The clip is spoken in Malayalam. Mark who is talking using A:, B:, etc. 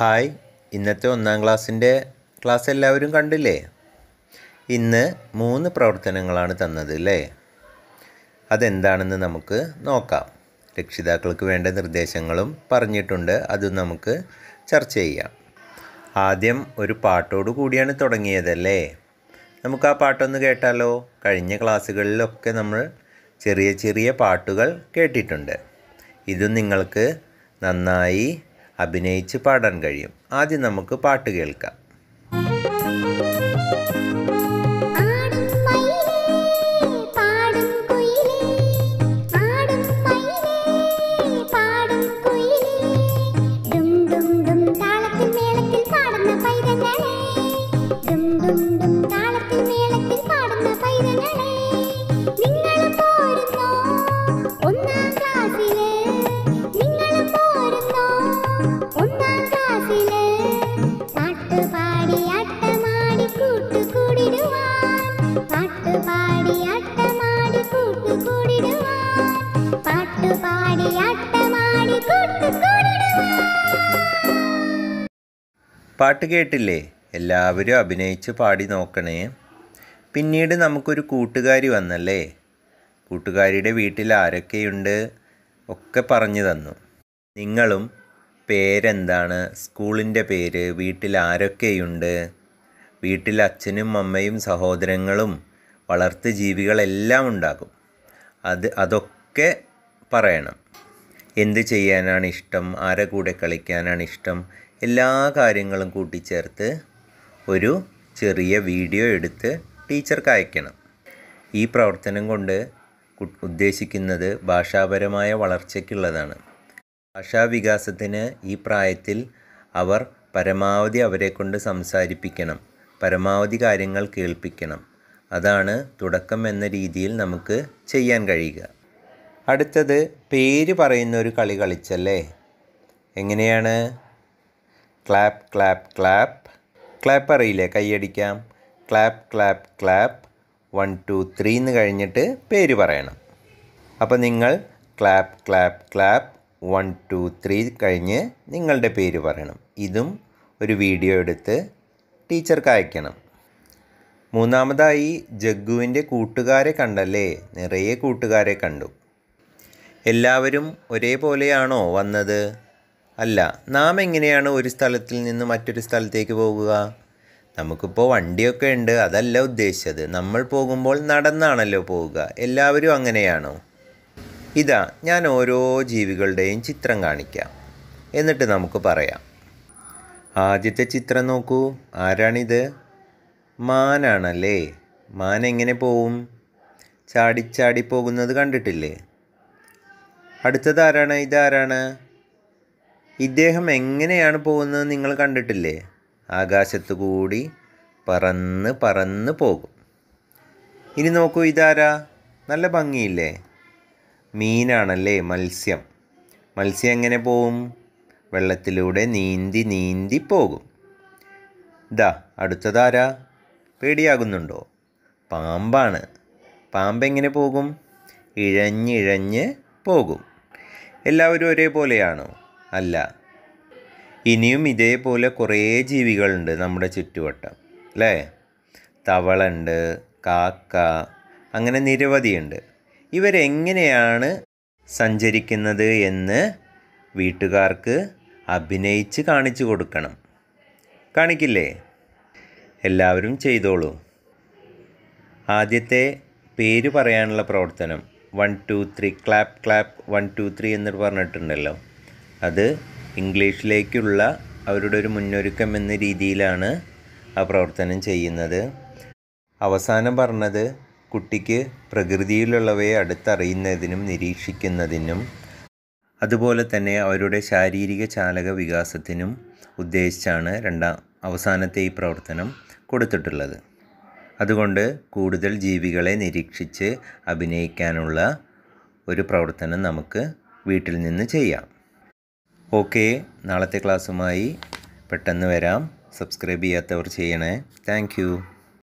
A: ഹായ് ഇന്നത്തെ ഒന്നാം ക്ലാസ്സിൻ്റെ ക്ലാസ് എല്ലാവരും കണ്ടില്ലേ ഇന്ന് മൂന്ന് പ്രവർത്തനങ്ങളാണ് തന്നത് അല്ലേ അതെന്താണെന്ന് നമുക്ക് നോക്കാം രക്ഷിതാക്കൾക്ക് വേണ്ട നിർദ്ദേശങ്ങളും പറഞ്ഞിട്ടുണ്ട് അത് നമുക്ക് ചർച്ച ചെയ്യാം ആദ്യം ഒരു പാട്ടോട് കൂടിയാണ് തുടങ്ങിയതല്ലേ നമുക്ക് ആ പാട്ടൊന്ന് കേട്ടാലോ കഴിഞ്ഞ ക്ലാസ്സുകളിലൊക്കെ നമ്മൾ ചെറിയ ചെറിയ പാട്ടുകൾ കേട്ടിട്ടുണ്ട് ഇത് നിങ്ങൾക്ക് നന്നായി അഭിനയിച്ച് പാടാൻ കഴിയും ആദ്യം നമുക്ക് പാട്ട് കേൾക്കാം പാട്ട് കേട്ടില്ലേ എല്ലാവരും അഭിനയിച്ച് പാടി നോക്കണേ പിന്നീട് നമുക്കൊരു കൂട്ടുകാരി വന്നല്ലേ കൂട്ടുകാരിയുടെ വീട്ടിൽ ആരൊക്കെയുണ്ട് ഒക്കെ പറഞ്ഞു തന്നു നിങ്ങളും പേരെന്താണ് സ്കൂളിൻ്റെ പേര് വീട്ടിൽ ആരൊക്കെയുണ്ട് വീട്ടിൽ അച്ഛനും അമ്മയും സഹോദരങ്ങളും വളർത്ത് ജീവികളെല്ലാം ഉണ്ടാകും അത് അതൊക്കെ പറയണം എന്ത് ചെയ്യാനാണ് ഇഷ്ടം ആരെ കൂടെ കളിക്കാനാണ് ഇഷ്ടം എല്ലാ കാര്യങ്ങളും കൂട്ടിച്ചേർത്ത് ഒരു ചെറിയ വീഡിയോ എടുത്ത് ടീച്ചർക്ക് അയക്കണം ഈ പ്രവർത്തനം കൊണ്ട് ഉദ്ദേശിക്കുന്നത് ഭാഷാപരമായ വളർച്ചയ്ക്കുള്ളതാണ് ഭാഷാ വികാസത്തിന് ഈ പ്രായത്തിൽ അവർ പരമാവധി അവരെ കൊണ്ട് സംസാരിപ്പിക്കണം പരമാവധി കാര്യങ്ങൾ കേൾപ്പിക്കണം അതാണ് തുടക്കം എന്ന രീതിയിൽ നമുക്ക് ചെയ്യാൻ കഴിയുക അടുത്തത് പേര് പറയുന്ന ഒരു കളി കളിച്ചല്ലേ എങ്ങനെയാണ് ക്ലാപ്പ് ക്ലാപ്പ് ക്ലാപ്പ് ക്ലാപ്പ് അറിയില്ലേ കൈയടിക്കാം clap clap clap one two three എന്ന് കഴിഞ്ഞിട്ട് പേര് പറയണം അപ്പോൾ നിങ്ങൾ clap clap clap one two three കഴിഞ്ഞ് നിങ്ങളുടെ പേര് പറയണം ഇതും ഒരു വീഡിയോ എടുത്ത് ടീച്ചർക്ക് അയക്കണം മൂന്നാമതായി ജഗ്ഗുവിൻ്റെ കൂട്ടുകാരെ കണ്ടല്ലേ നിറയെ കൂട്ടുകാരെ കണ്ടു എല്ലാവരും ഒരേപോലെയാണോ വന്നത് അല്ല നാം എങ്ങനെയാണ് ഒരു സ്ഥലത്തിൽ നിന്ന് മറ്റൊരു സ്ഥലത്തേക്ക് പോകുക നമുക്കിപ്പോൾ വണ്ടിയൊക്കെ ഉണ്ട് അതല്ല ഉദ്ദേശിച്ചത് നമ്മൾ പോകുമ്പോൾ നടന്നാണല്ലോ പോവുക എല്ലാവരും അങ്ങനെയാണോ ഇതാ ഞാൻ ഓരോ ജീവികളുടെയും ചിത്രം കാണിക്കാം എന്നിട്ട് നമുക്ക് പറയാം ആദ്യത്തെ ചിത്രം നോക്കൂ ആരാണിത് മാനാണല്ലേ മാൻ എങ്ങനെ പോവും ചാടിച്ചാടി പോകുന്നത് കണ്ടിട്ടില്ലേ അടുത്തത് ആരാണ് ഇതാരാണ് ഇദ്ദേഹം എങ്ങനെയാണ് പോകുന്നത് നിങ്ങൾ കണ്ടിട്ടില്ലേ ആകാശത്തു കൂടി പറന്ന് പറന്ന് പോകും ഇനി നോക്കൂ ഇതാരാ നല്ല ഭംഗിയില്ലേ മീനാണല്ലേ മത്സ്യം മത്സ്യം എങ്ങനെ പോവും വെള്ളത്തിലൂടെ നീന്തി നീന്തി പോകും ഇതാ അടുത്തതാരാ പേടിയാകുന്നുണ്ടോ പാമ്പാണ് പാമ്പ് എങ്ങനെ പോകും ഇഴഞ്ഞിഴഞ്ഞ് പോകും എല്ലാവരും ഒരേപോലെയാണോ അല്ല ഇനിയും ഇതേപോലെ കുറേ ജീവികളുണ്ട് നമ്മുടെ ചുറ്റുവട്ടം അല്ലേ തവളുണ്ട് കാക്ക അങ്ങനെ നിരവധിയുണ്ട് ഇവരെങ്ങനെയാണ് സഞ്ചരിക്കുന്നത് എന്ന് വീട്ടുകാർക്ക് അഭിനയിച്ച് കാണിച്ചു കൊടുക്കണം കാണിക്കില്ലേ എല്ലാവരും ചെയ്തോളൂ ആദ്യത്തെ പേര് പറയാനുള്ള പ്രവർത്തനം one two three clap clap one two three എന്നിട്ട് പറഞ്ഞിട്ടുണ്ടല്ലോ അത് ഇംഗ്ലീഷിലേക്കുള്ള അവരുടെ ഒരു മുന്നൊരുക്കം എന്ന രീതിയിലാണ് ആ പ്രവർത്തനം ചെയ്യുന്നത് അവസാനം പറഞ്ഞത് കുട്ടിക്ക് പ്രകൃതിയിലുള്ളവയെ അടുത്തറിയുന്നതിനും നിരീക്ഷിക്കുന്നതിനും അതുപോലെ തന്നെ അവരുടെ ശാരീരിക ചാലക വികാസത്തിനും ഉദ്ദേശിച്ചാണ് രണ്ടാം അവസാനത്തെ ഈ പ്രവർത്തനം കൊടുത്തിട്ടുള്ളത് അതുകൊണ്ട് കൂടുതൽ ജീവികളെ നിരീക്ഷിച്ച് അഭിനയിക്കാനുള്ള ഒരു പ്രവർത്തനം നമുക്ക് വീട്ടിൽ നിന്ന് ചെയ്യാം ഓക്കെ നാളത്തെ ക്ലാസ്സുമായി പെട്ടെന്ന് വരാം സബ്സ്ക്രൈബ് ചെയ്യാത്തവർ ചെയ്യണേ താങ്ക്